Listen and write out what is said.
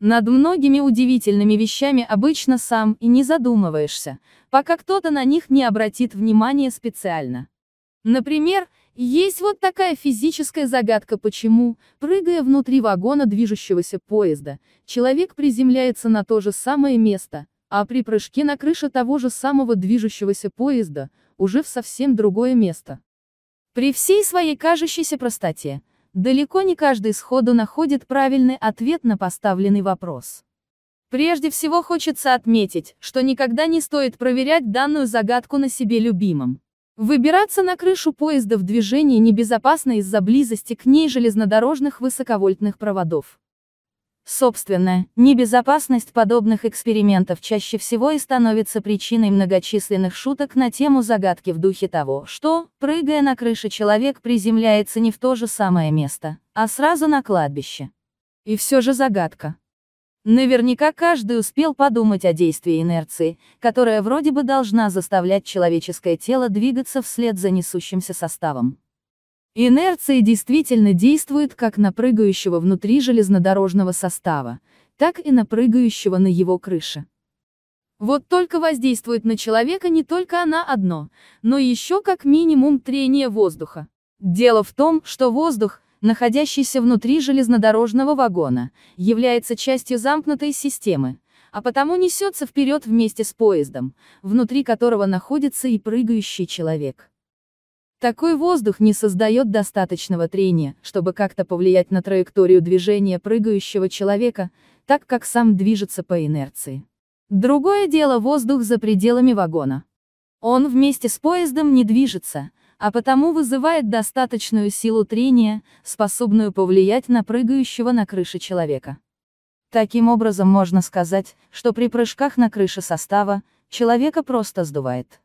Над многими удивительными вещами обычно сам и не задумываешься, пока кто-то на них не обратит внимания специально. Например, есть вот такая физическая загадка почему, прыгая внутри вагона движущегося поезда, человек приземляется на то же самое место, а при прыжке на крыше того же самого движущегося поезда, уже в совсем другое место. При всей своей кажущейся простоте, Далеко не каждый сходу находит правильный ответ на поставленный вопрос. Прежде всего хочется отметить, что никогда не стоит проверять данную загадку на себе любимом. Выбираться на крышу поезда в движении небезопасно из-за близости к ней железнодорожных высоковольтных проводов. Собственно, небезопасность подобных экспериментов чаще всего и становится причиной многочисленных шуток на тему загадки в духе того, что, прыгая на крыше, человек приземляется не в то же самое место, а сразу на кладбище. И все же загадка. Наверняка каждый успел подумать о действии инерции, которая вроде бы должна заставлять человеческое тело двигаться вслед за несущимся составом. Инерция действительно действует как на прыгающего внутри железнодорожного состава, так и на прыгающего на его крыше. Вот только воздействует на человека не только она одно, но еще как минимум трение воздуха. Дело в том, что воздух, находящийся внутри железнодорожного вагона, является частью замкнутой системы, а потому несется вперед вместе с поездом, внутри которого находится и прыгающий человек. Такой воздух не создает достаточного трения, чтобы как-то повлиять на траекторию движения прыгающего человека, так как сам движется по инерции. Другое дело воздух за пределами вагона. Он вместе с поездом не движется, а потому вызывает достаточную силу трения, способную повлиять на прыгающего на крыше человека. Таким образом можно сказать, что при прыжках на крыше состава, человека просто сдувает.